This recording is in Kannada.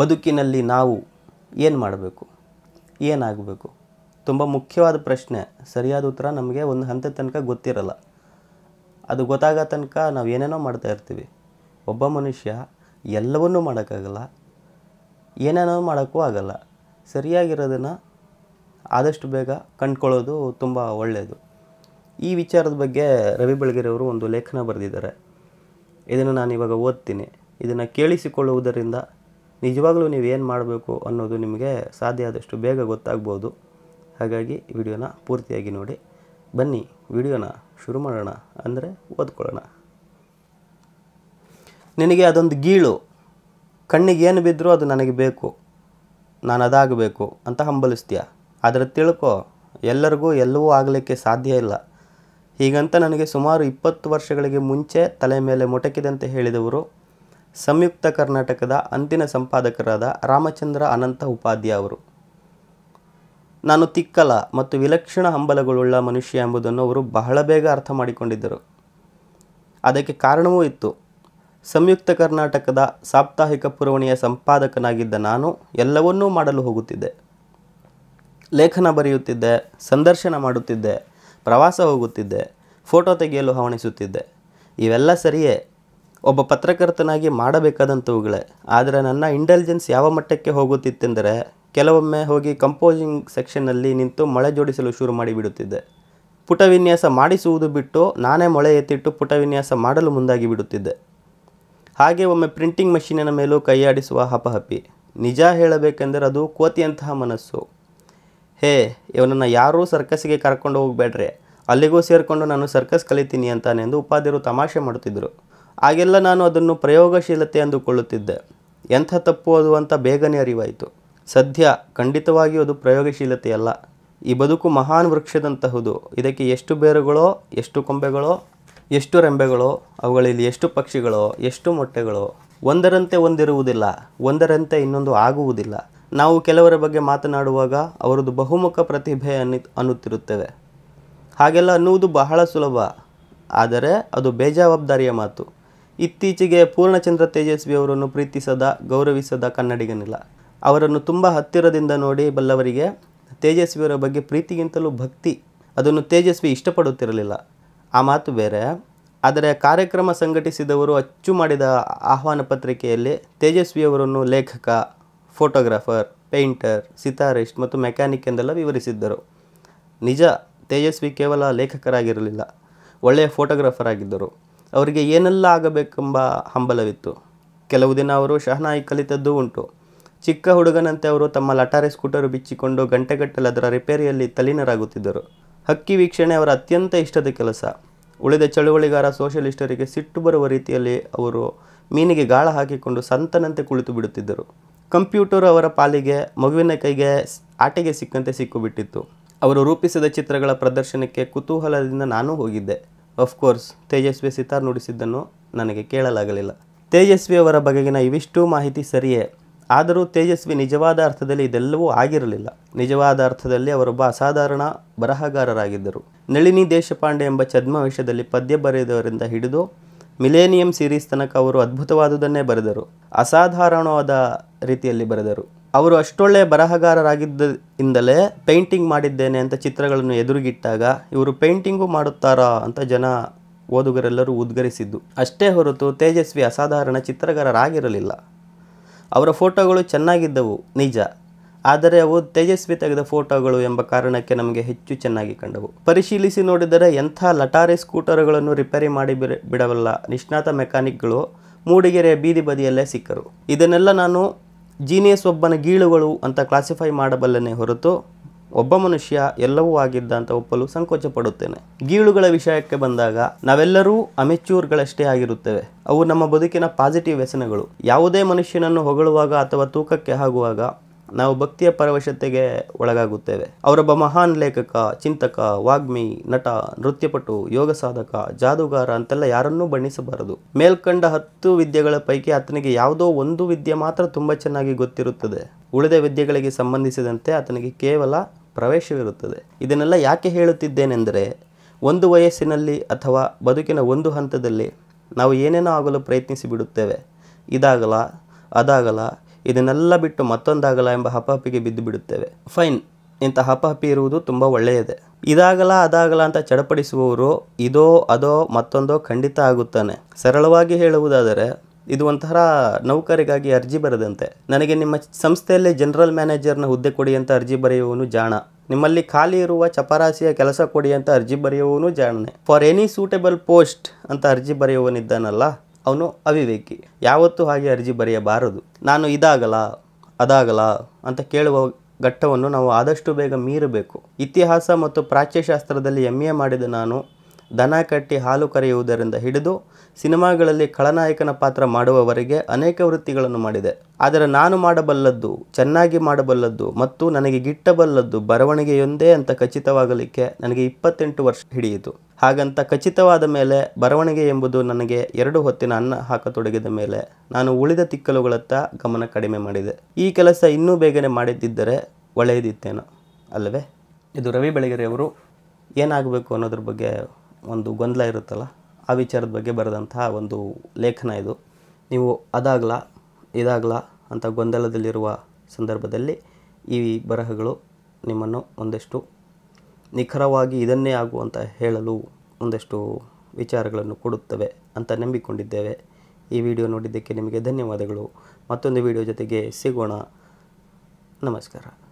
ಬದುಕಿನಲ್ಲಿ ನಾವು ಏನು ಮಾಡಬೇಕು ಏನಾಗಬೇಕು ತುಂಬ ಮುಖ್ಯವಾದ ಪ್ರಶ್ನೆ ಸರಿಯಾದ ಉತ್ತರ ನಮಗೆ ಒಂದು ಹಂತದ ತನಕ ಗೊತ್ತಿರಲ್ಲ ಅದು ಗೊತ್ತಾಗೋ ತನಕ ನಾವು ಏನೇನೋ ಮಾಡ್ತಾ ಇರ್ತೀವಿ ಒಬ್ಬ ಮನುಷ್ಯ ಎಲ್ಲವನ್ನೂ ಮಾಡೋಕ್ಕಾಗಲ್ಲ ಏನೇನೋ ಮಾಡೋಕ್ಕೂ ಆಗಲ್ಲ ಸರಿಯಾಗಿರೋದನ್ನು ಆದಷ್ಟು ಬೇಗ ಕಂಡ್ಕೊಳ್ಳೋದು ತುಂಬ ಒಳ್ಳೆಯದು ಈ ವಿಚಾರದ ಬಗ್ಗೆ ರವಿ ಬೆಳಗೆರೆಯವರು ಒಂದು ಲೇಖನ ಬರೆದಿದ್ದಾರೆ ಇದನ್ನು ನಾನಿವಾಗ ಓದ್ತೀನಿ ಇದನ್ನು ಕೇಳಿಸಿಕೊಳ್ಳುವುದರಿಂದ ನಿಜವಾಗಲೂ ನೀವು ಏನು ಮಾಡಬೇಕು ಅನ್ನೋದು ನಿಮಗೆ ಸಾಧ್ಯ ಆದಷ್ಟು ಬೇಗ ಗೊತ್ತಾಗ್ಬೋದು ಹಾಗಾಗಿ ವಿಡಿಯೋನ ಪೂರ್ತಿಯಾಗಿ ನೋಡಿ ಬನ್ನಿ ವಿಡಿಯೋನ ಶುರು ಮಾಡೋಣ ಅಂದರೆ ಓದ್ಕೊಳ್ಳೋಣ ನಿನಗೆ ಅದೊಂದು ಗೀಳು ಕಣ್ಣಿಗೆ ಏನು ಬಿದ್ದರೂ ಅದು ನನಗೆ ಬೇಕು ನಾನು ಅದಾಗಬೇಕು ಅಂತ ಹಂಬಲಿಸ್ತೀಯ ಆದರೆ ತಿಳ್ಕೊ ಎಲ್ಲರಿಗೂ ಎಲ್ಲವೂ ಆಗಲಿಕ್ಕೆ ಸಾಧ್ಯ ಇಲ್ಲ ಹೀಗಂತ ನನಗೆ ಸುಮಾರು ಇಪ್ಪತ್ತು ವರ್ಷಗಳಿಗೆ ಮುಂಚೆ ತಲೆ ಮೇಲೆ ಮೊಟಕಿದಂತೆ ಹೇಳಿದವರು ಸಂಯುಕ್ತ ಕರ್ನಾಟಕದ ಅಂದಿನ ಸಂಪಾದಕರಾದ ರಾಮಚಂದ್ರ ಅನಂತ ಉಪಾಧ್ಯ ಅವರು ನಾನು ತಿಕ್ಕಲ ಮತ್ತು ವಿಲಕ್ಷಣ ಹಂಬಲಗಳುಳ್ಳ ಮನುಷ್ಯ ಎಂಬುದನ್ನು ಅವರು ಬಹಳ ಬೇಗ ಅರ್ಥ ಮಾಡಿಕೊಂಡಿದ್ದರು ಅದಕ್ಕೆ ಕಾರಣವೂ ಇತ್ತು ಸಂಯುಕ್ತ ಕರ್ನಾಟಕದ ಸಾಪ್ತಾಹಿಕ ಪುರವಣಿಯ ಸಂಪಾದಕನಾಗಿದ್ದ ನಾನು ಎಲ್ಲವನ್ನೂ ಮಾಡಲು ಹೋಗುತ್ತಿದ್ದೆ ಲೇಖನ ಬರೆಯುತ್ತಿದ್ದೆ ಸಂದರ್ಶನ ಮಾಡುತ್ತಿದ್ದೆ ಪ್ರವಾಸ ಹೋಗುತ್ತಿದ್ದೆ ಫೋಟೋ ತೆಗೆಯಲು ಹವಣಿಸುತ್ತಿದ್ದೆ ಇವೆಲ್ಲ ಸರಿಯೇ ಒಬ್ಬ ಪತ್ರಕರ್ತನಾಗಿ ಮಾಡಬೇಕಾದಂಥವುಗಳೇ ಆದರೆ ನನ್ನ ಇಂಟೆಲಿಜೆನ್ಸ್ ಯಾವ ಮಟ್ಟಕ್ಕೆ ಹೋಗುತ್ತಿತ್ತೆಂದರೆ ಕೆಲವೊಮ್ಮೆ ಹೋಗಿ ಕಂಪೋಸಿಂಗ್ ಸೆಕ್ಷನ್ನಲ್ಲಿ ನಿಂತು ಮಳೆ ಜೋಡಿಸಲು ಶುರು ಮಾಡಿಬಿಡುತ್ತಿದ್ದೆ ಪುಟ ವಿನ್ಯಾಸ ಮಾಡಿಸುವುದು ಬಿಟ್ಟು ನಾನೇ ಮೊಳೆ ಎತ್ತಿಟ್ಟು ಪುಟ ವಿನ್ಯಾಸ ಮಾಡಲು ಮುಂದಾಗಿ ಬಿಡುತ್ತಿದ್ದೆ ಹಾಗೆ ಒಮ್ಮೆ ಪ್ರಿಂಟಿಂಗ್ ಮಷೀನಿನ ಮೇಲೂ ಕೈಯಾಡಿಸುವ ಹಪಹಪಿ ನಿಜ ಹೇಳಬೇಕೆಂದರೆ ಅದು ಕೋತಿಯಂತಹ ಮನಸ್ಸು ಹೇ ಇವನನ್ನು ಯಾರೂ ಸರ್ಕಸ್ಸಿಗೆ ಕರ್ಕೊಂಡು ಹೋಗಬೇಡ್ರಿ ಅಲ್ಲಿಗೂ ಸೇರಿಕೊಂಡು ನಾನು ಸರ್ಕಸ್ ಕಲಿತೀನಿ ಅಂತಾನೆಂದು ಉಪಾಧ್ಯರು ತಮಾಷೆ ಮಾಡುತ್ತಿದ್ದರು ಆಗೆಲ್ಲ ನಾನು ಅದನ್ನು ಪ್ರಯೋಗಶೀಲತೆ ಅಂದುಕೊಳ್ಳುತ್ತಿದ್ದೆ ಎಂಥ ತಪ್ಪು ಅದು ಅಂತ ಬೇಗನೆ ಅರಿವಾಯಿತು ಸದ್ಯ ಖಂಡಿತವಾಗಿಯೂ ಅದು ಪ್ರಯೋಗಶೀಲತೆಯಲ್ಲ ಈ ಬದುಕು ಮಹಾನ್ ವೃಕ್ಷದಂತಹುದು ಇದಕ್ಕೆ ಎಷ್ಟು ಬೇರುಗಳೋ ಎಷ್ಟು ಕೊಂಬೆಗಳೋ ಎಷ್ಟು ರೆಂಬೆಗಳೋ ಅವುಗಳಲ್ಲಿ ಎಷ್ಟು ಪಕ್ಷಿಗಳೋ ಎಷ್ಟು ಮೊಟ್ಟೆಗಳೋ ಒಂದರಂತೆ ಒಂದಿರುವುದಿಲ್ಲ ಒಂದರಂತೆ ಇನ್ನೊಂದು ಆಗುವುದಿಲ್ಲ ನಾವು ಕೆಲವರ ಬಗ್ಗೆ ಮಾತನಾಡುವಾಗ ಅವರದು ಬಹುಮುಖ ಪ್ರತಿಭೆ ಅನ್ನಿ ಅನ್ನುತ್ತಿರುತ್ತೇವೆ ಹಾಗೆಲ್ಲ ಅನ್ನುವುದು ಬಹಳ ಸುಲಭ ಆದರೆ ಅದು ಬೇಜವಾಬ್ದಾರಿಯ ಮಾತು ಇತ್ತೀಚೆಗೆ ಪೂರ್ಣಚಂದ್ರ ತೇಜಸ್ವಿ ಅವರನ್ನು ಪ್ರೀತಿಸದ ಗೌರವಿಸದ ಕನ್ನಡಿಗನಿಲ್ಲ ಅವರನ್ನು ತುಂಬ ಹತ್ತಿರದಿಂದ ನೋಡಿ ಬಲ್ಲವರಿಗೆ ತೇಜಸ್ವಿಯವರ ಬಗ್ಗೆ ಪ್ರೀತಿಗಿಂತಲೂ ಭಕ್ತಿ ಅದನ್ನು ತೇಜಸ್ವಿ ಇಷ್ಟಪಡುತ್ತಿರಲಿಲ್ಲ ಆ ಮಾತು ಬೇರೆ ಆದರೆ ಕಾರ್ಯಕ್ರಮ ಸಂಘಟಿಸಿದವರು ಅಚ್ಚು ಮಾಡಿದ ಆಹ್ವಾನ ಪತ್ರಿಕೆಯಲ್ಲಿ ತೇಜಸ್ವಿಯವರನ್ನು ಲೇಖಕ ಫೋಟೋಗ್ರಾಫರ್ ಪೇಂಟರ್ ಸಿತಾರಿಸ್ಟ್ ಮತ್ತು ಮೆಕ್ಯಾನಿಕ್ ಎಂದೆಲ್ಲ ವಿವರಿಸಿದ್ದರು ನಿಜ ತೇಜಸ್ವಿ ಕೇವಲ ಲೇಖಕರಾಗಿರಲಿಲ್ಲ ಒಳ್ಳೆಯ ಫೋಟೋಗ್ರಾಫರ್ ಆಗಿದ್ದರು ಅವರಿಗೆ ಏನೆಲ್ಲ ಆಗಬೇಕೆಂಬ ಹಂಬಲವಿತ್ತು ಕೆಲವು ದಿನ ಅವರು ಶಹನಾಯಿ ಕಲಿತದ್ದು ಉಂಟು ಚಿಕ್ಕ ಹುಡುಗನಂತೆ ಅವರು ತಮ್ಮ ಲಟಾರೆ ಸ್ಕೂಟರ್ ಬಿಚ್ಚಿಕೊಂಡು ಗಂಟೆಗಟ್ಟಲೆ ಅದರ ರಿಪೇರಿಯಲ್ಲಿ ತಲೀನರಾಗುತ್ತಿದ್ದರು ಹಕ್ಕಿ ವೀಕ್ಷಣೆ ಅವರ ಅತ್ಯಂತ ಇಷ್ಟದ ಕೆಲಸ ಉಳಿದ ಚಳುವಳಿಗಾರ ಸೋಷಲಿಸ್ಟರಿಗೆ ಸಿಟ್ಟು ಬರುವ ರೀತಿಯಲ್ಲಿ ಅವರು ಮೀನಿಗೆ ಗಾಳ ಹಾಕಿಕೊಂಡು ಸಂತನಂತೆ ಕುಳಿತು ಬಿಡುತ್ತಿದ್ದರು ಕಂಪ್ಯೂಟರ್ ಅವರ ಪಾಲಿಗೆ ಮಗುವಿನ ಕೈಗೆ ಆಟೆಗೆ ಸಿಕ್ಕಂತೆ ಸಿಕ್ಕುಬಿಟ್ಟಿತ್ತು ಅವರು ರೂಪಿಸಿದ ಚಿತ್ರಗಳ ಪ್ರದರ್ಶನಕ್ಕೆ ಕುತೂಹಲದಿಂದ ನಾನು ಹೋಗಿದ್ದೆ ಅಫ್ಕೋರ್ಸ್ ತೇಜಸ್ವಿ ಸಿತಾರ್ ನುಡಿಸಿದ್ದನ್ನು ನನಗೆ ಕೇಳಲಾಗಲಿಲ್ಲ ತೇಜಸ್ವಿ ಅವರ ಬಗೆಗಿನ ಇವಿಷ್ಟು ಮಾಹಿತಿ ಸರಿಯೇ ಆದರೂ ತೇಜಸ್ವಿ ನಿಜವಾದ ಅರ್ಥದಲ್ಲಿ ಇದೆಲ್ಲವೂ ಆಗಿರಲಿಲ್ಲ ನಿಜವಾದ ಅರ್ಥದಲ್ಲಿ ಅವರೊಬ್ಬ ಅಸಾಧಾರಣ ಬರಹಗಾರರಾಗಿದ್ದರು ನಳಿನಿ ದೇಶಪಾಂಡೆ ಎಂಬ ಛದ್ಮವೇಷದಲ್ಲಿ ಪದ್ಯ ಬರೆದವರಿಂದ ಹಿಡಿದು ಮಿಲೇನಿಯಂ ಸೀರೀಸ್ ತನಕ ಅವರು ಅದ್ಭುತವಾದುದನ್ನೇ ಬರೆದರು ಅಸಾಧಾರಣವಾದ ರೀತಿಯಲ್ಲಿ ಬರೆದರು ಅವರು ಅಷ್ಟೊಳ್ಳೆ ಬರಹಗಾರರಾಗಿದ್ದಿಂದಲೇ ಪೇಂಟಿಂಗ್ ಮಾಡಿದ್ದೇನೆ ಅಂತ ಚಿತ್ರಗಳನ್ನು ಎದುರುಗಿಟ್ಟಾಗ ಇವರು ಪೇಂಟಿಂಗು ಮಾಡುತ್ತಾರಾ ಅಂತ ಜನ ಓದುಗರೆಲ್ಲರೂ ಉದ್ಗರಿಸಿದ್ದು ಅಷ್ಟೇ ಹೊರತು ತೇಜಸ್ವಿ ಅಸಾಧಾರಣ ಚಿತ್ರಗಾರರಾಗಿರಲಿಲ್ಲ ಅವರ ಫೋಟೋಗಳು ಚೆನ್ನಾಗಿದ್ದವು ನಿಜ ಆದರೆ ಅವು ತೇಜಸ್ವಿ ತೆಗೆದ ಫೋಟೋಗಳು ಎಂಬ ಕಾರಣಕ್ಕೆ ನಮಗೆ ಹೆಚ್ಚು ಚೆನ್ನಾಗಿ ಕಂಡವು ಪರಿಶೀಲಿಸಿ ನೋಡಿದರೆ ಎಂಥ ಲಟಾರಿ ಸ್ಕೂಟರ್ಗಳನ್ನು ರಿಪೇರಿ ಮಾಡಿ ಬಿಡಬಲ್ಲ ನಿಷ್ಣಾತ ಮೆಕ್ಯಾನಿಕ್ಗಳು ಮೂಡಿಗೆರೆಯ ಬೀದಿ ಬದಿಯಲ್ಲೇ ಸಿಕ್ಕರು ಇದನ್ನೆಲ್ಲ ನಾನು ಜೀನಿಯಸ್ ಒಬ್ಬನ ಗೀಳುಗಳು ಅಂತ ಕ್ಲಾಸಿಫೈ ಮಾಡಬಲ್ಲನೆ ಹೊರತು ಒಬ್ಬ ಮನುಷ್ಯ ಎಲ್ಲವೂ ಆಗಿದ್ದ ಅಂತ ಒಪ್ಪಲು ಸಂಕೋಚ ಪಡುತ್ತೇನೆ ಗೀಳುಗಳ ವಿಷಯಕ್ಕೆ ಬಂದಾಗ ನಾವೆಲ್ಲರೂ ಅಮೆಚೂರ್ಗಳಷ್ಟೇ ಆಗಿರುತ್ತೇವೆ ಅವು ನಮ್ಮ ಬದುಕಿನ ಪಾಸಿಟಿವ್ ವ್ಯಸನಗಳು ಯಾವುದೇ ಮನುಷ್ಯನನ್ನು ಹೊಗಳುವಾಗ ಅಥವಾ ತೂಕಕ್ಕೆ ಆಗುವಾಗ ನಾವು ಭಕ್ತಿಯ ಪರವಶತೆಗೆ ಒಳಗಾಗುತ್ತೇವೆ ಅವರೊಬ್ಬ ಮಹಾನ್ ಲೇಖಕ ಚಿಂತಕ ವಾಗ್ಮಿ ನಟ ನೃತ್ಯಪಟು ಯೋಗ ಸಾಧಕ ಜಾದುಗಾರ ಅಂತೆಲ್ಲ ಯಾರನ್ನೂ ಬಣ್ಣಿಸಬಾರದು ಮೇಲ್ಕಂಡ ಹತ್ತು ವಿದ್ಯೆಗಳ ಪೈಕಿ ಆತನಿಗೆ ಯಾವುದೋ ಒಂದು ವಿದ್ಯೆ ಮಾತ್ರ ತುಂಬ ಚೆನ್ನಾಗಿ ಗೊತ್ತಿರುತ್ತದೆ ಉಳಿದ ವಿದ್ಯೆಗಳಿಗೆ ಸಂಬಂಧಿಸಿದಂತೆ ಆತನಿಗೆ ಕೇವಲ ಪ್ರವೇಶವಿರುತ್ತದೆ ಇದನ್ನೆಲ್ಲ ಯಾಕೆ ಹೇಳುತ್ತಿದ್ದೇನೆಂದರೆ ಒಂದು ವಯಸ್ಸಿನಲ್ಲಿ ಅಥವಾ ಬದುಕಿನ ಒಂದು ಹಂತದಲ್ಲಿ ನಾವು ಏನೇನೋ ಆಗಲು ಪ್ರಯತ್ನಿಸಿ ಬಿಡುತ್ತೇವೆ ಇದಾಗಲ ಅದಾಗಲ ಇದನ್ನೆಲ್ಲ ಬಿಟ್ಟು ಮತ್ತೊಂದಾಗಲ್ಲ ಎಂಬ ಹಪಹಪಿಗೆ ಬಿದ್ದು ಬಿಡುತ್ತೇವೆ ಫೈನ್ ಇಂಥ ಹಪಹಪಿ ಇರುವುದು ತುಂಬ ಒಳ್ಳೆಯದೇ ಇದಾಗಲ ಅದಾಗಲ ಅಂತ ಚಡಪಡಿಸುವವರು ಇದೋ ಅದೋ ಮತ್ತೊಂದೋ ಖಂಡಿತ ಆಗುತ್ತಾನೆ ಸರಳವಾಗಿ ಹೇಳುವುದಾದರೆ ಇದು ಒಂಥರ ನೌಕರಿಗಾಗಿ ಅರ್ಜಿ ಬರೆದಂತೆ ನನಗೆ ನಿಮ್ಮ ಸಂಸ್ಥೆಯಲ್ಲಿ ಜನರಲ್ ಮ್ಯಾನೇಜರ್ನ ಹುದ್ದೆ ಕೊಡಿ ಅಂತ ಅರ್ಜಿ ಬರೆಯುವವನು ಜಾಣ ನಿಮ್ಮಲ್ಲಿ ಖಾಲಿ ಇರುವ ಚಪರಾಸಿಯ ಕೆಲಸ ಕೊಡಿ ಅಂತ ಅರ್ಜಿ ಬರೆಯುವವನು ಜಾಣನೆ ಫಾರ್ ಎನಿ ಸೂಟೇಬಲ್ ಪೋಸ್ಟ್ ಅಂತ ಅರ್ಜಿ ಬರೆಯುವವನಿದ್ದಾನಲ್ಲ ಅವನು ಅವಿವೇಕಿ ಯಾವತ್ತೂ ಹಾಗೆ ಅರ್ಜಿ ಬರೆಯಬಾರದು ನಾನು ಇದಾಗಲ ಅದಾಗಲ ಅಂತ ಕೇಳುವ ಘಟ್ಟವನ್ನು ನಾವು ಆದಷ್ಟು ಬೇಗ ಮೀರಬೇಕು ಇತಿಹಾಸ ಮತ್ತು ಪ್ರಾಚ್ಯಶಾಸ್ತ್ರದಲ್ಲಿ ಎಮ್ ಎ ಮಾಡಿದ ನಾನು ದನ ಕಟ್ಟಿ ಹಾಲು ಕರೆಯುವುದರಿಂದ ಹಿಡಿದು ಸಿನಿಮಾಗಳಲ್ಲಿ ಖಳನಾಯಕನ ಪಾತ್ರ ಮಾಡುವವರೆಗೆ ಅನೇಕ ವೃತ್ತಿಗಳನ್ನು ಮಾಡಿದೆ ಆದರೆ ನಾನು ಮಾಡಬಲ್ಲದ್ದು ಚೆನ್ನಾಗಿ ಮಾಡಬಲ್ಲದ್ದು ಮತ್ತು ನನಗೆ ಗಿಟ್ಟಬಲ್ಲದ್ದು ಬರವಣಿಗೆಯೊಂದೇ ಅಂತ ಖಚಿತವಾಗಲಿಕ್ಕೆ ನನಗೆ ಇಪ್ಪತ್ತೆಂಟು ವರ್ಷ ಹಿಡಿಯಿತು ಹಾಗಂತ ಖಚಿತವಾದ ಮೇಲೆ ಬರವಣಿಗೆ ಎಂಬುದು ನನಗೆ ಎರಡು ಹೊತ್ತಿನ ಅನ್ನ ಹಾಕತೊಡಗಿದ ಮೇಲೆ ನಾನು ಉಳಿದ ತಿಕ್ಕಲುಗಳತ್ತ ಗಮನ ಕಡಿಮೆ ಮಾಡಿದೆ ಈ ಕೆಲಸ ಇನ್ನೂ ಬೇಗನೆ ಮಾಡಿದ್ದಿದ್ದರೆ ಒಳ್ಳೆಯದಿತ್ತೇನೋ ಅಲ್ಲವೇ ಇದು ರವಿ ಬೆಳಗೆರೆಯವರು ಏನಾಗಬೇಕು ಅನ್ನೋದ್ರ ಬಗ್ಗೆ ಒಂದು ಗೊಂದಲ ಇರುತ್ತಲ್ಲ ಆ ವಿಚಾರದ ಬಗ್ಗೆ ಬರೆದಂತಹ ಒಂದು ಲೇಖನ ಇದು ನೀವು ಅದಾಗಲ ಇದಾಗಲ ಅಂತ ಗೊಂದಲದಲ್ಲಿರುವ ಸಂದರ್ಭದಲ್ಲಿ ಈ ಬರಹಗಳು ನಿಮ್ಮನ್ನು ಒಂದಷ್ಟು ನಿಖರವಾಗಿ ಇದನ್ನೇ ಆಗು ಅಂತ ಹೇಳಲು ಒಂದಷ್ಟು ವಿಚಾರಗಳನ್ನು ಕೊಡುತ್ತವೆ ಅಂತ ನಂಬಿಕೊಂಡಿದ್ದೇವೆ ಈ ವಿಡಿಯೋ ನೋಡಿದ್ದಕ್ಕೆ ನಿಮಗೆ ಧನ್ಯವಾದಗಳು ಮತ್ತೊಂದು ವಿಡಿಯೋ ಜೊತೆಗೆ ಸಿಗೋಣ ನಮಸ್ಕಾರ